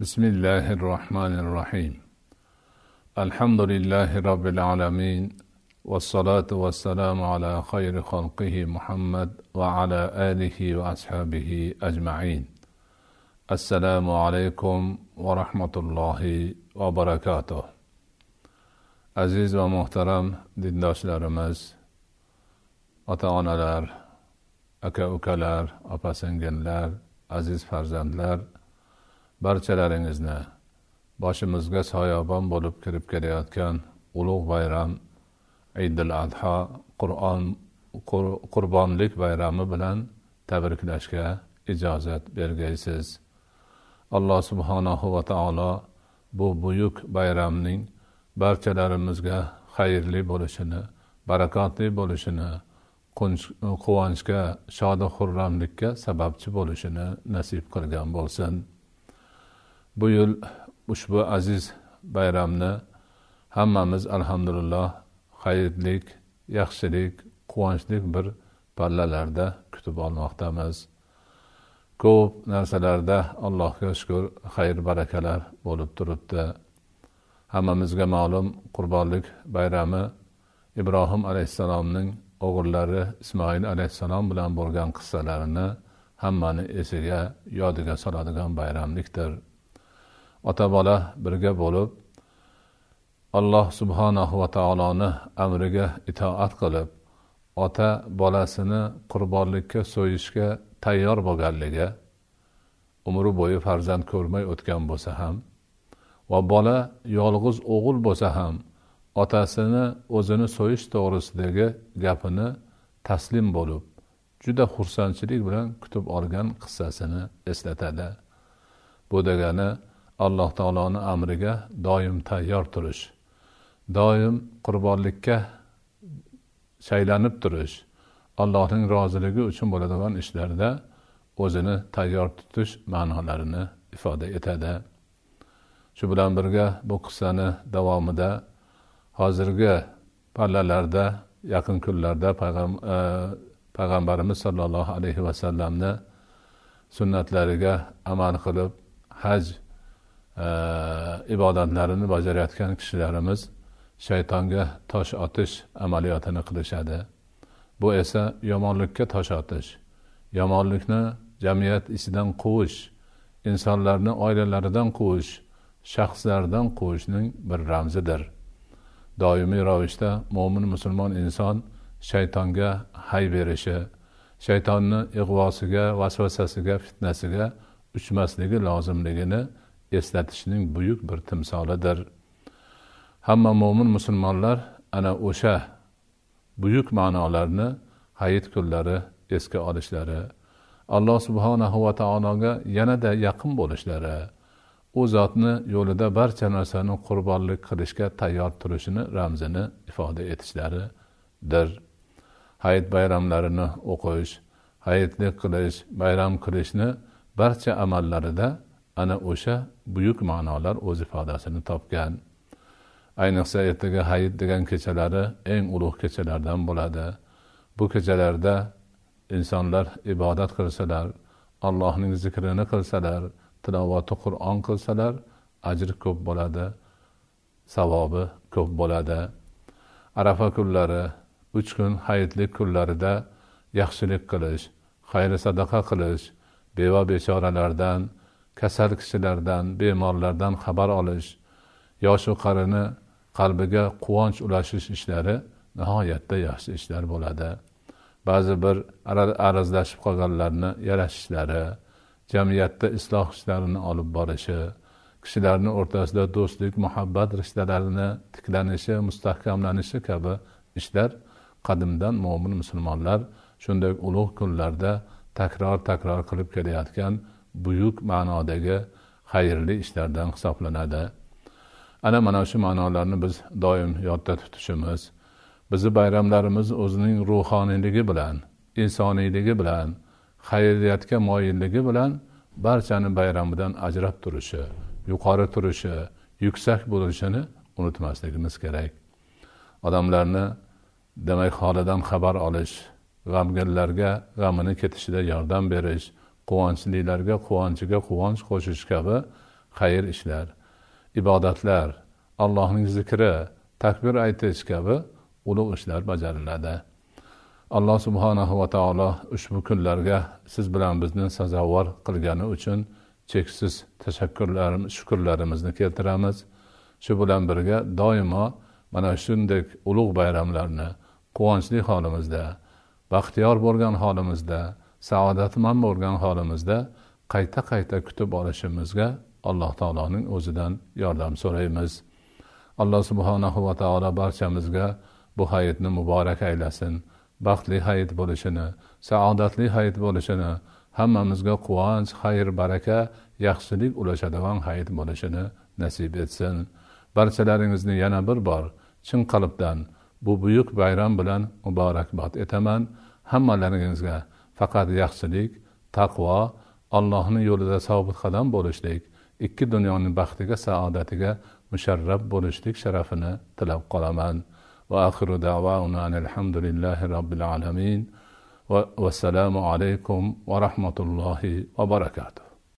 بسم الله الرحمن الرحيم الحمد لله رب العالمين والصلاة والسلام على خير خلقه محمد وعلى آله وأصحابه أجمعين السلام عليكم ورحمة الله وبركاته عزيز aziz va muhtaram dindoshlarimiz ota لر aka ukalar لر عزيز aziz لر barchalaringizni boshimizga soyabon bo'lib kirib kelayotgan ulug' bayram idil adha qur'on qurbonlik Kur bayrami bilan tabriklashga ijozat bergaysiz alloh subhanahu va taolo bu buyuk bayramning barchalarimizga xayrli bo'lishini barakotli bo'lishini quvonchga shodi xurramlikka sababchi bo'lishini nasib qilgan bo'lsin bu yil ushbu aziz bayramni hammamiz alhamdulillah hayitlik yaxshilik quvonchlik bir pallalarda kutib olmoqdamiz ko'p narsalarda allohga shukur xayr barakalar bo'lib turibdi hammamizga ma'lum qurbonlik bayrami ibrohim alayhissalomning o'g'illari ismoil alayhissalom bilan bo'lgan qissalarini hammani esiga yodiga soladigan bayramlikdir ota bola birga bo'lib alloh subhanahu va taoloni amriga itoat qilib ota bolasini qurbonlikka so'yishga tayyor bo'lganligi umri bo'yi farzand ko'rmay o'tgan bo'lsa ham va bola yolg'iz o'g'il bo'lsa ham otasini o'zini so'yish to'g'risidagi gapini taslim bo'lib juda xursandchilik bilan kutib olgan qissasini eslatadi bu degani alloh taoloni amriga doim tayyor turish doim qurbonlikka shaylanib turish allohning roziligi uchun bo'ladigan ishlarda o'zini tayyor tutish ma'nolarini ifoda etadi shu bilan birga bu qissani davomida hozirgi pallalarda yaqin kunlarda e, payg'ambarimiz sollallohu alayhi vasallamni sunnatlariga amal qilib haj ibodatlarini bajarayotgan kishilarimiz shaytonga tosh otish amaliyotini qilishadi bu esa yomonlikka tosh otish yomonlikni jamiyat ichidan quvish insonlarni oilalaridan quvish shaxslardan quvishning bir ramzidir doimiy ravishda mo'min musulmon inson shaytonga hay berishi shaytonni ig'vosiga vasvasasiga fitnasiga uchmasligi lozimligini eslatishning buyuk bir timsolidir hamma mo'min musulmonlar ana o'sha buyuk ma'nolarni hayit kunlari esga olishlari alloh subhanahu va taologa yanada yaqin bo'lishlari u zotni yo'lida barcha narsani qurbonlik qilishga tayyor turishini ramzini ifoda etishlaridir hayit bayramlarini o'qish hayitlik qilish bayram qilishni barcha amallarida ana o'sha buyuk ma'nolar o'z ifodasini topgan ayniqsa ertaga hayit degan kechalari eng ulug' kechalardan bo'ladi bu kechalarda insonlar ibodat qilsalar allohning zikrini qilsalar tilovati qur'on qilsalar ajri ko'p bo'ladi savobi ko'p bo'ladi arafa kunlari uch kun hayitlik kunlarida yaxshilik qilish xayr sadaqa qilish beva bechoralardan kasal kishilardan bemorlardan xabar olish yoshu qarini qalbiga quvonch ulashish ishlari nihoyatda yaxshi ishlar bo'ladi ba'zi bir arazlashib qolganlarni yarashishlari jamiyatda isloh ishlarini olib borishi kishilarni o'rtasida do'stlik muhabbat rishtalarini tiklanishi mustahkamlanishi kabi ishlar qadimdan mo'min musulmonlar shunday ulug' kunlarda takror takror qilib kelayotgan buyuk ma'nodagi xayrli ishlardan hisoblanadi ana mana shu ma'nolarni biz doim yodda tutishimiz bizni bayramlarimiz o'zining ruhoniyligi bilan insoniyligi bilan xayriyatga moyilligi bilan barchani bayramidan ajrab turishi yuqori turishi yuksak bo'lishini unutmasligimiz kerak odamlarni demak holidan xabar olish g'amginlarga g'amini ketishida yordam berish quvonchlilarga quvonchiga quvonch qo'shish kabi xayr ishlar ibodatlar allohning zikri takbir aytish kabi ulug' ishlar bajariladi alloh subhanahu va taolo ushbu kunlarga siz bilan bizni sazovor qilgani uchun cheksiz tashakkurlarimiz shukurlarimizni keltiramiz shu bilan birga doimo mana shunday ulug' bayramlarni quvonchli holimizda baxtiyor bo'lgan holimizda saodatmand bo'lgan holimizda qayta qayta kutib olishimizga alloh taoloning o'zidan yordam so'raymiz alloh subhanahu va taolo barchamizga bu hayitni muborak aylasin baxtli hayit bo'lishini saodatli hayit bo'lishini hammamizga quvonch xayr baraka yaxshilik ulashadigan hayit bo'lishini nasib etsin barchalaringizni yana bir bor chin qalbdan bu buyuk bayram bilan muborakbod etaman hammalaringizga faqat yaxshilik taqvo allohni yo'lida sobit qadam bo'lishlik ikki dunyoning baxtiga saodatiga musharrab bo'lishlik sharafini tilab qolaman va axiru davana alhamdulillahi robbil alamin va vassalomu alaykum va rahmatullohi va barakatuh